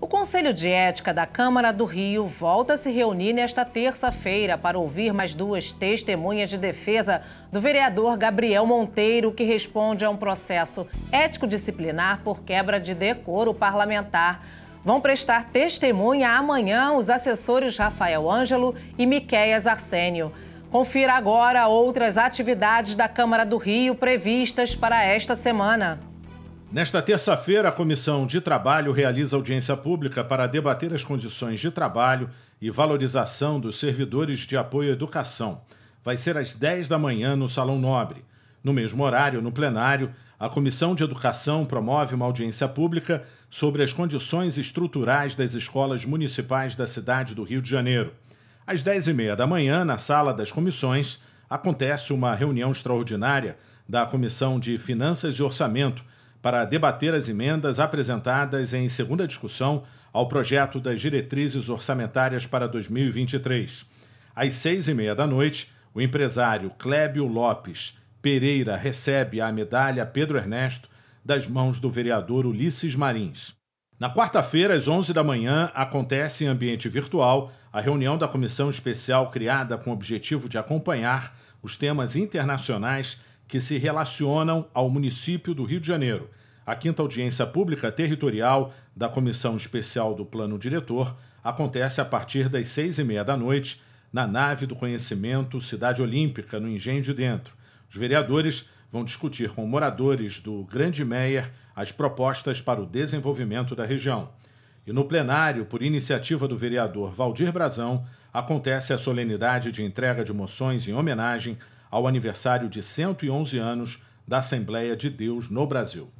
O Conselho de Ética da Câmara do Rio volta a se reunir nesta terça-feira para ouvir mais duas testemunhas de defesa do vereador Gabriel Monteiro, que responde a um processo ético-disciplinar por quebra de decoro parlamentar. Vão prestar testemunha amanhã os assessores Rafael Ângelo e Miquéias Arsênio. Confira agora outras atividades da Câmara do Rio previstas para esta semana. Nesta terça-feira, a Comissão de Trabalho realiza audiência pública para debater as condições de trabalho e valorização dos servidores de apoio à educação. Vai ser às 10 da manhã no Salão Nobre. No mesmo horário, no plenário, a Comissão de Educação promove uma audiência pública sobre as condições estruturais das escolas municipais da cidade do Rio de Janeiro. Às 10 e meia da manhã, na Sala das Comissões, acontece uma reunião extraordinária da Comissão de Finanças e Orçamento para debater as emendas apresentadas em segunda discussão ao projeto das diretrizes orçamentárias para 2023. Às seis e meia da noite, o empresário Clébio Lopes Pereira recebe a medalha Pedro Ernesto das mãos do vereador Ulisses Marins. Na quarta-feira, às 11 da manhã, acontece em ambiente virtual a reunião da comissão especial criada com o objetivo de acompanhar os temas internacionais que se relacionam ao município do Rio de Janeiro. A quinta audiência pública territorial da Comissão Especial do Plano Diretor acontece a partir das seis e meia da noite na nave do conhecimento Cidade Olímpica, no Engenho de Dentro. Os vereadores vão discutir com moradores do Grande Meier as propostas para o desenvolvimento da região. E no plenário, por iniciativa do vereador Valdir Brazão, acontece a solenidade de entrega de moções em homenagem ao aniversário de 111 anos da Assembleia de Deus no Brasil.